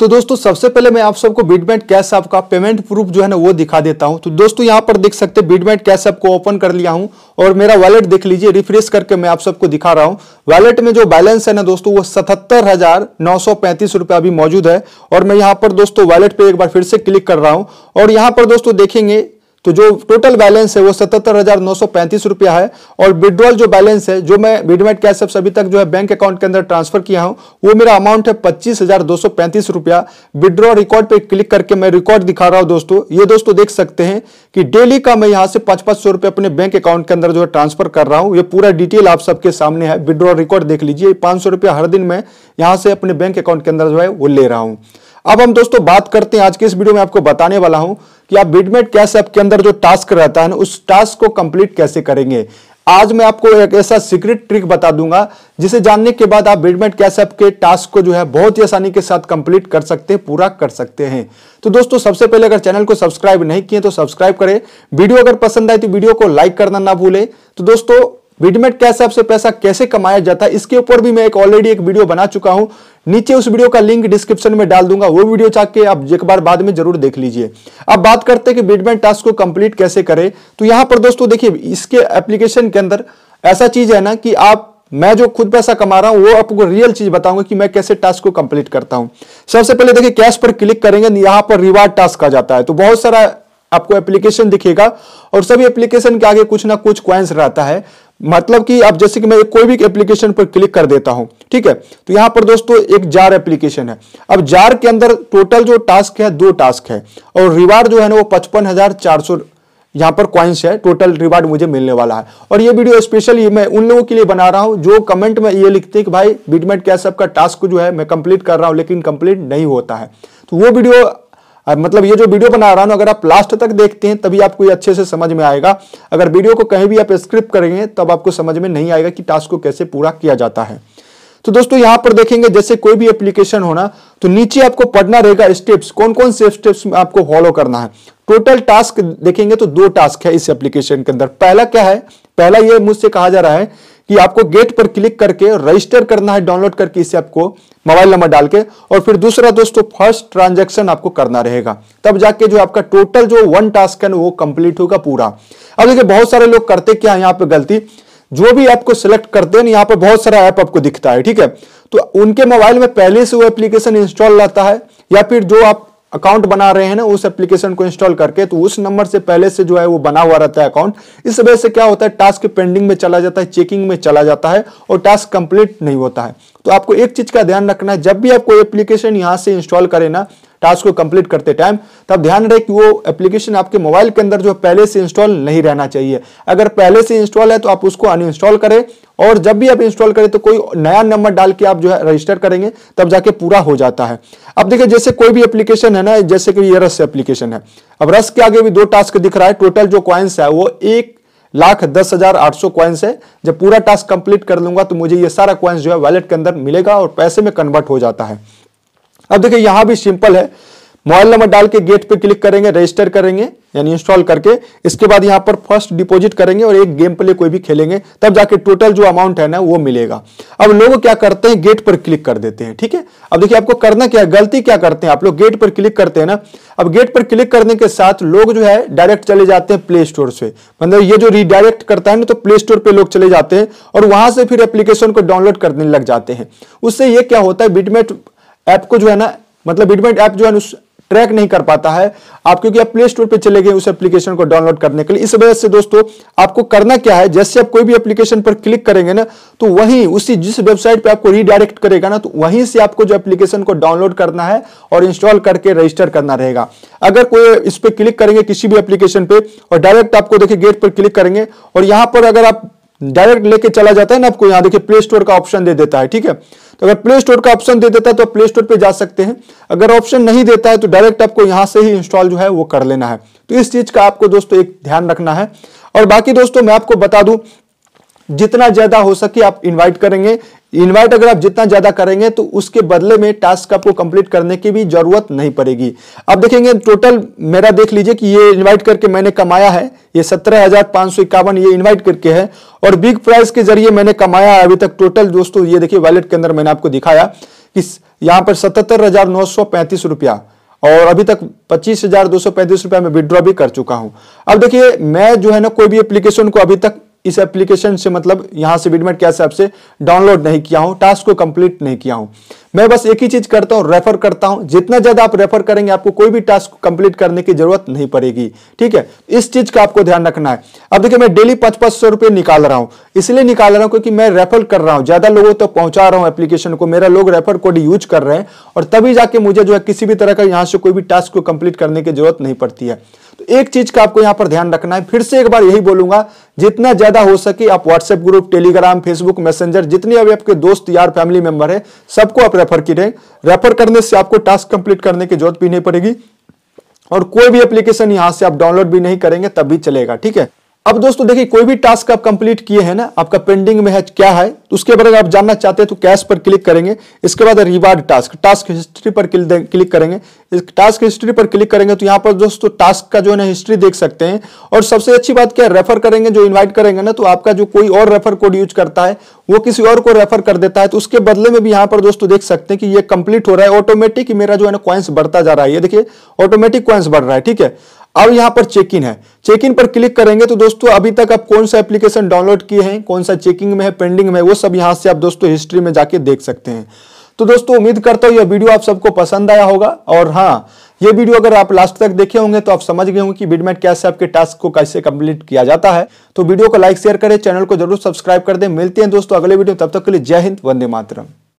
तो दोस्तों सबसे पहले मैं आप सबको बीटमेंट कैश ऐप का पेमेंट प्रूफ जो है ना वो दिखा देता हूं तो दोस्तों यहां पर देख सकते हैं बीटमेंट कैश ऐप को ओपन कर लिया हूं और मेरा वॉलेट देख लीजिए रिफ्रेश करके मैं आप सबको दिखा रहा हूं वॉलेट में जो बैलेंस है ना दोस्तों वो सतहत्तर हजार नौ सौ पैंतीस रुपया अभी मौजूद है और मैं यहाँ पर दोस्तों वॉलेट पे एक बार फिर से क्लिक कर रहा हूँ और यहाँ पर दोस्तों देखेंगे तो जो टोटल बैलेंस है वो सतहत्तर हजार नौ सौ पैंतीस रुपया है और विड्रॉल जो बैलेंस है जो मैं विडमेट कैश अब अभी तक जो है बैंक अकाउंट के अंदर ट्रांसफर किया हूं वो मेरा अमाउंट है पच्चीस हजार दो सौ पैंतीस रुपया विड्रॉल रिकॉर्ड पे क्लिक करके मैं रिकॉर्ड दिखा रहा हूँ दोस्तों ये दोस्तों देख सकते हैं कि डेली का मैं यहाँ से पांच पांच सौ रुपये अपने बैंक अकाउंट के अंदर जो है ट्रांसफर कर रहा हूँ ये पूरा डिटेल आप सबके सामने है विड्रॉल रिकॉर्ड देख लीजिए पांच सौ रुपया हर दिन मैं यहाँ से अपने बैंक अकाउंट के अंदर जो है वो ले रहा हूँ अब हम दोस्तों बात करते हैं आज के इस वीडियो में आपको बताने वाला हूँ कि आप बिडमेट कैश ऐप के अंदर जो टास्क रहता है ना उस टास्क को कंप्लीट कैसे करेंगे आज मैं आपको एक ऐसा सीक्रेट ट्रिक बता दूंगा जिसे जानने के बाद आप बिडमेट कैश ऐप के टास्क को जो है बहुत ही आसानी के साथ कंप्लीट कर सकते हैं पूरा कर सकते हैं तो दोस्तों सबसे पहले अगर चैनल को सब्सक्राइब नहीं किए तो सब्सक्राइब करें वीडियो अगर पसंद आए तो वीडियो को लाइक करना ना भूले तो दोस्तों विडमेट कैश ऐप से पैसा कैसे कमाया जाता है इसके ऊपर भी मैं एक ऑलरेडी एक वीडियो बना चुका हूं नीचे उस वीडियो का लिंक डिस्क्रिप्शन में डाल दूंगा वो वीडियो चाह आप एक बार बाद में जरूर देख लीजिए अब बात करते हैं कि विडमेट टास्क को कंप्लीट कैसे करें तो यहां पर दोस्तों देखिए इसके एप्लीकेशन के अंदर ऐसा चीज है ना कि आप मैं जो खुद पैसा कमा रहा हूं वो आपको रियल चीज बताऊंगा कि मैं कैसे टास्क को कंप्लीट करता हूं सबसे पहले देखिए कैश पर क्लिक करेंगे यहां पर रिवार्ड टास्क आ जाता है तो बहुत सारा आपको एप्लीकेशन दिखेगा और सभी एप्लीकेशन के आगे कुछ ना कुछ क्वेंस रहता है मतलब कि अब जैसे कि मैं कोई भी एप्लीकेशन पर क्लिक कर देता हूं ठीक है तो यहां पर दोस्तों एक जार एप्लीकेशन है अब जार के अंदर टोटल जो टास्क है दो टास्क है और रिवार्ड जो है ना वो पचपन हजार चार सौ यहाँ पर क्वाइंस है टोटल रिवार्ड मुझे मिलने वाला है और ये वीडियो स्पेशली मैं उन लोगों के लिए बना रहा हूँ जो कमेंट में ये लिखते हैं कि भाई बिटमेट कैसे आपका टास्क जो है मैं कंप्लीट कर रहा हूँ लेकिन कंप्लीट नहीं होता है तो वो वीडियो अब मतलब ये जो वीडियो बना रहा हूँ अगर आप लास्ट तक देखते हैं तभी आपको ये अच्छे से समझ में आएगा अगर वीडियो को कहीं भी आप स्क्रिप्ट करेंगे तब आपको समझ में नहीं आएगा कि टास्क को कैसे पूरा किया जाता है तो दोस्तों यहाँ पर देखेंगे जैसे कोई भी एप्लीकेशन होना तो नीचे आपको पढ़ना रहेगा स्टेप्स कौन कौन से स्टेप्स में आपको फॉलो करना है टोटल टास्क देखेंगे तो दो टास्क है इस एप्लीकेशन के अंदर पहला क्या है पहला ये मुझसे कहा जा रहा है कि आपको गेट पर क्लिक करके रजिस्टर करना है डाउनलोड करके इसे आपको मोबाइल नंबर डाल के और फिर दूसरा दोस्तों फर्स्ट ट्रांजेक्शन आपको करना रहेगा तब जाके जो आपका टोटल जो वन टास्क है वो कंप्लीट होगा पूरा अब देखिए बहुत सारे लोग करते क्या है यहाँ पे गलती जो भी ऐप को सिलेक्ट करते हैं यहाँ पर बहुत सारा ऐप आपको दिखता है ठीक है तो उनके मोबाइल में पहले से वो एप्लीकेशन इंस्टॉल रहता है या फिर जो आप अकाउंट बना रहे हैं ना उस एप्लीकेशन को इंस्टॉल करके तो उस नंबर से पहले से जो है वो बना हुआ रहता है अकाउंट इस वजह से क्या होता है टास्क पेंडिंग में चला जाता है चेकिंग में चला जाता है और टास्क कंप्लीट नहीं होता है तो आपको एक चीज का ध्यान रखना है जब भी आप कोई एप्लीकेशन यहाँ से इंस्टॉल करें ना टास्क को कंप्लीट करते टाइम तब ध्यान रहे कि वो एप्लीकेशन आपके मोबाइल के अंदर जो पहले से इंस्टॉल नहीं रहना चाहिए अगर पहले से इंस्टॉल है तो आप उसको अनइंस्टॉल करें और जब भी आप इंस्टॉल करें तो कोई नया नंबर डाल के आप जो है रजिस्टर करेंगे तब जाके पूरा हो जाता है अब देखिए जैसे कोई भी एप्लीकेशन है ना जैसे कि ये रस एप्लीकेशन है अब रस के आगे भी दो टास्क दिख रहा है टोटल जो क्वाइंस है वो एक लाख दस हजार आठ सौ क्वाइंस है जब पूरा टास्क कंप्लीट कर लूंगा तो मुझे ये सारा क्वाइंस जो है वैलेट के अंदर मिलेगा और पैसे में कन्वर्ट हो जाता है अब देखिए यहां भी सिंपल है मोबाइल नंबर डाल के गेट पे क्लिक करेंगे रजिस्टर करेंगे यानी इंस्टॉल करके इसके बाद यहाँ पर फर्स्ट डिपॉजिट करेंगे और एक गेम प्ले कोई भी खेलेंगे तब जाके टोटल जो अमाउंट है ना वो मिलेगा अब लोग क्या करते हैं गेट पर क्लिक कर देते हैं ठीक है अब देखिए आपको करना क्या है गलती क्या करते हैं आप लोग गेट पर क्लिक करते हैं ना अब गेट पर क्लिक करने के साथ लोग जो है डायरेक्ट चले जाते हैं प्ले स्टोर से मतलब ये जो रिडायरेक्ट करता है ना तो प्ले स्टोर पर लोग चले जाते हैं और वहां से फिर एप्लीकेशन को डाउनलोड करने लग जाते हैं उससे ये क्या होता है बिटमेट ऐप को जो है ना मतलब बिटमेट ऐप जो है उस ट्रैक नहीं कर पाता है आप क्योंकि आप प्ले स्टोर पर चले गए उस एप्लीकेशन को डाउनलोड करने के लिए इस वजह से दोस्तों आपको करना क्या है जैसे आप कोई भी एप्लीकेशन पर क्लिक करेंगे ना तो वहीं उसी जिस वेबसाइट पर आपको रीडायरेक्ट करेगा ना तो वहीं से आपको जो एप्लीकेशन को डाउनलोड करना है और इंस्टॉल करके रजिस्टर करना रहेगा अगर कोई इस पर क्लिक करेंगे किसी भी एप्लीकेशन पर और डायरेक्ट आपको देखिए गेट पर क्लिक करेंगे और यहां पर अगर आप डायरेक्ट लेके चला जाता है ना आपको यहां देखिए प्ले स्टोर का ऑप्शन दे देता है ठीक है तो अगर प्ले स्टोर का ऑप्शन दे देता है तो आप प्ले स्टोर पे जा सकते हैं अगर ऑप्शन नहीं देता है तो डायरेक्ट आपको यहां से ही इंस्टॉल जो है वो कर लेना है तो इस चीज का आपको दोस्तों एक ध्यान रखना है और बाकी दोस्तों मैं आपको बता दूं जितना ज्यादा हो सके आप इन्वाइट करेंगे इन्वाइट अगर आप जितना ज्यादा करेंगे तो उसके बदले में टास्क आपको कंप्लीट करने की भी जरूरत नहीं पड़ेगी अब देखेंगे टोटल मेरा देख लीजिए कि ये इन्वाइट करके मैंने कमाया है ये सत्रह हजार पांच सौ इक्यावन ये इन्वाइट करके है और बिग प्राइस के जरिए मैंने कमाया है अभी तक टोटल दोस्तों ये देखिए वॉलेट के अंदर मैंने आपको दिखाया कि यहाँ पर सतहत्तर हजार नौ सौ पैंतीस रुपया और अभी तक पच्चीस हजार दो सौ पैंतीस रुपया में विद्रॉ भी कर चुका हूं अब देखिए मैं जो है ना कोई भी एप्लीकेशन को अभी तक इस एप्लीकेशन से मतलब यहां से विडमेट कैसे आपसे डाउनलोड नहीं किया हूं टास्क को कंप्लीट नहीं किया हूं मैं बस एक ही चीज करता हूं रेफर करता हूं जितना ज्यादा आप रेफर करेंगे आपको कोई भी टास्क कंप्लीट करने की जरूरत नहीं पड़ेगी ठीक है इस चीज का आपको ध्यान रखना है अब देखिए मैं डेली पांच पांच सौ रुपए निकाल रहा हूं इसलिए निकाल रहा हूं क्योंकि मैं रेफर कर रहा हूं ज्यादा लोगों तक तो पहुंचा रहा हूं एप्लीकेशन को मेरा लोग रेफर कोड यूज कर रहे हैं और तभी जाके मुझे जो है किसी भी तरह का यहां से कोई भी टास्क को कंप्लीट करने की जरूरत नहीं पड़ती है एक चीज का आपको यहां पर ध्यान रखना है फिर से एक बार यही बोलूंगा जितना ज्यादा हो सके आप WhatsApp group Telegram Facebook Messenger जितने अभी आपके दोस्त यार फैमिली मेंबर है सबको आप रेफर करें रेफर करने से आपको टास्क कंप्लीट करने की जरूरत भी नहीं पड़ेगी और कोई भी एप्लीकेशन यहां से आप डाउनलोड भी नहीं करेंगे तब भी चलेगा ठीक है अब दोस्तों देखिए कोई भी टास्क आप कंप्लीट किए हैं ना आपका पेंडिंग में है क्या है तो उसके बारे में आप जानना चाहते हैं तो कैश पर क्लिक करेंगे इसके बाद रिवार्ड टास्क टास्क हिस्ट्री पर क्लिक करेंगे इस टास्क हिस्ट्री पर क्लिक करेंगे तो यहाँ पर दोस्तों टास्क का जो है ना हिस्ट्री देख सकते हैं और सबसे अच्छी बात क्या रेफर करेंगे जो इन्वाइट करेंगे ना तो आपका जो कोई और रेफर कोड यूज करता है वो किसी और को रेफर कर देता है तो उसके बदले में भी यहाँ पर दोस्तों देख सकते हैं कि ये कंप्लीट हो रहा है ऑटोमेटिक मेरा जो है ना क्वाइंस बढ़ता जा रहा है ये देखिए ऑटोमेटिक क्वाइंस बढ़ रहा है ठीक है अब यहां पर चेक इन है चेक इन पर क्लिक करेंगे तो दोस्तों अभी तक आप कौन सा एप्लीकेशन डाउनलोड किए हैं कौन सा चेकिंग में है पेंडिंग में वो सब यहां से आप दोस्तों हिस्ट्री में जाके देख सकते हैं तो दोस्तों उम्मीद करता हूं यह वीडियो आप सबको पसंद आया होगा और हाँ ये वीडियो अगर आप लास्ट तक देखे होंगे तो आप समझ गए होंगे कि बिडमेट कैसे आपके टास्क को कैसे कंप्लीट किया जाता है तो वीडियो को लाइक शेयर करें चैनल को जरूर सब्सक्राइब कर दें मिलते हैं दोस्तों अगले वीडियो तब तक के लिए जय हिंद वंदे मातरम